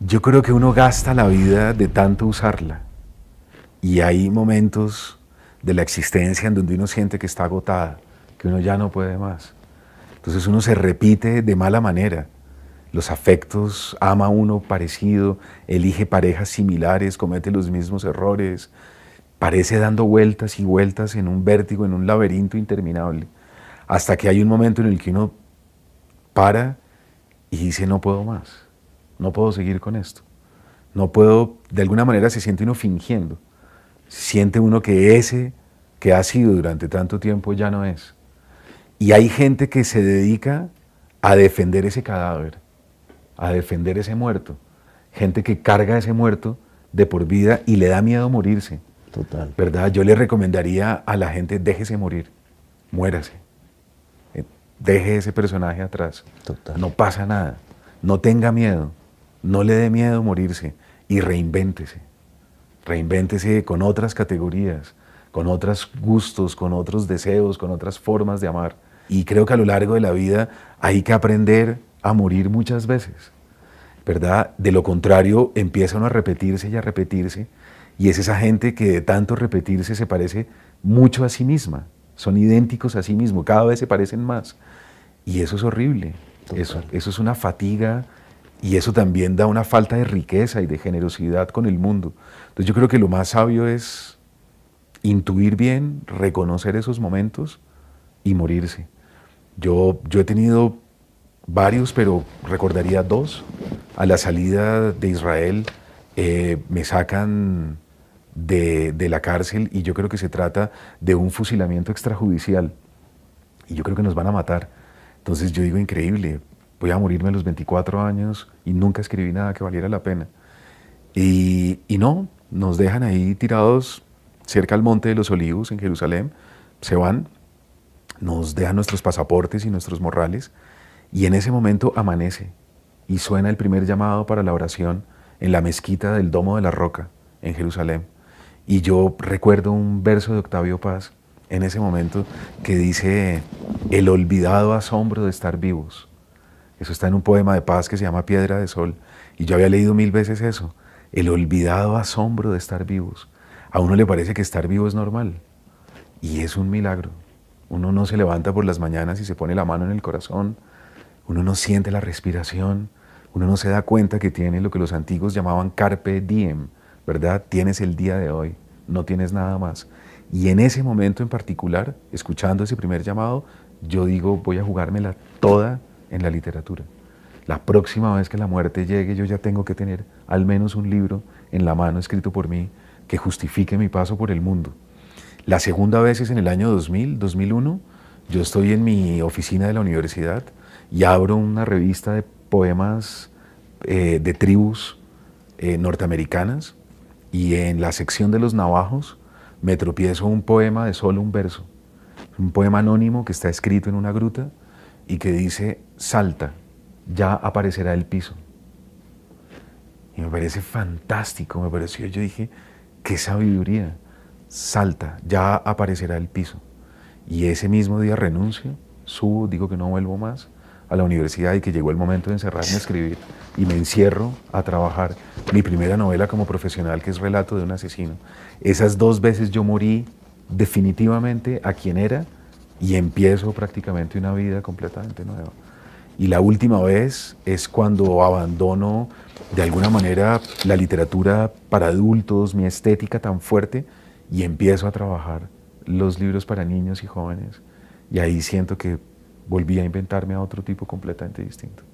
Yo creo que uno gasta la vida de tanto usarla. Y hay momentos de la existencia en donde uno siente que está agotada, que uno ya no puede más. Entonces uno se repite de mala manera. Los afectos, ama uno parecido, elige parejas similares, comete los mismos errores, parece dando vueltas y vueltas en un vértigo, en un laberinto interminable, hasta que hay un momento en el que uno para y dice, no puedo más, no puedo seguir con esto, no puedo, de alguna manera se siente uno fingiendo, siente uno que ese que ha sido durante tanto tiempo ya no es. Y hay gente que se dedica a defender ese cadáver, a defender ese muerto, gente que carga ese muerto de por vida y le da miedo morirse. Total. ¿Verdad? Yo le recomendaría a la gente, déjese morir, muérase deje ese personaje atrás. No pasa nada. No tenga miedo. No le dé miedo morirse. Y reinvéntese. Reinvéntese con otras categorías, con otros gustos, con otros deseos, con otras formas de amar. Y creo que a lo largo de la vida hay que aprender a morir muchas veces. ¿Verdad? De lo contrario, empieza uno a repetirse y a repetirse. Y es esa gente que de tanto repetirse se parece mucho a sí misma son idénticos a sí mismos, cada vez se parecen más. Y eso es horrible, eso, eso, es una fatiga y eso también da una falta de riqueza y de generosidad con el mundo. Entonces yo creo que lo más sabio es intuir bien, reconocer esos momentos y morirse. Yo, yo he tenido varios, pero recordaría dos. A la salida de Israel eh, me sacan de, la cárcel y yo creo que se trata de un fusilamiento extrajudicial y yo creo que nos van a matar. Entonces yo digo, increíble, voy a morirme a los 24 años y nunca escribí nada que valiera la pena. Y, y, no, nos dejan ahí tirados cerca al Monte de los Olivos en Jerusalén, se van, nos dejan nuestros pasaportes y nuestros morrales, y en ese momento amanece y suena el primer llamado para la oración en la mezquita del Domo de la Roca en Jerusalén. Y yo recuerdo un verso de Octavio Paz en ese momento que dice, el olvidado asombro de estar vivos. Eso está en un poema de Paz que se llama Piedra de Sol. Y yo había leído mil veces eso, el olvidado asombro de estar vivos. A uno le parece que estar vivo es normal. Y es un milagro. Uno no se levanta por las mañanas y se pone la mano en el corazón. Uno no siente la respiración. Uno no se da cuenta que tiene lo que los antiguos llamaban carpe diem, ¿verdad? Tienes el día de hoy, no tienes nada más. Y en ese momento en particular, escuchando ese primer llamado, yo digo, voy a jugármela toda en la literatura. La próxima vez que la muerte llegue, yo ya tengo que tener al menos un libro en la mano escrito por mí que justifique mi paso por el mundo. La segunda vez es en el año 2000, 2001. Yo estoy en mi oficina de la universidad y abro una revista de poemas eh, de tribus eh, norteamericanas y en la sección de los navajos me tropiezo un poema de solo un verso, un poema anónimo que está escrito en una gruta y que dice, salta, ya aparecerá el piso. Y me parece fantástico, me pareció, yo dije, qué sabiduría, salta, ya aparecerá el piso. Y ese mismo día renuncio, subo, digo que no vuelvo más a la universidad y que llegó el momento de encerrarme a escribir y me encierro a trabajar mi primera novela como profesional que es Relato de un asesino. Esas dos veces yo morí definitivamente a quien era y empiezo prácticamente una vida completamente nueva. Y la última vez es cuando abandono de alguna manera la literatura para adultos, mi estética tan fuerte, y empiezo a trabajar los libros para niños y jóvenes. Y ahí siento que volví a inventarme a otro tipo completamente distinto.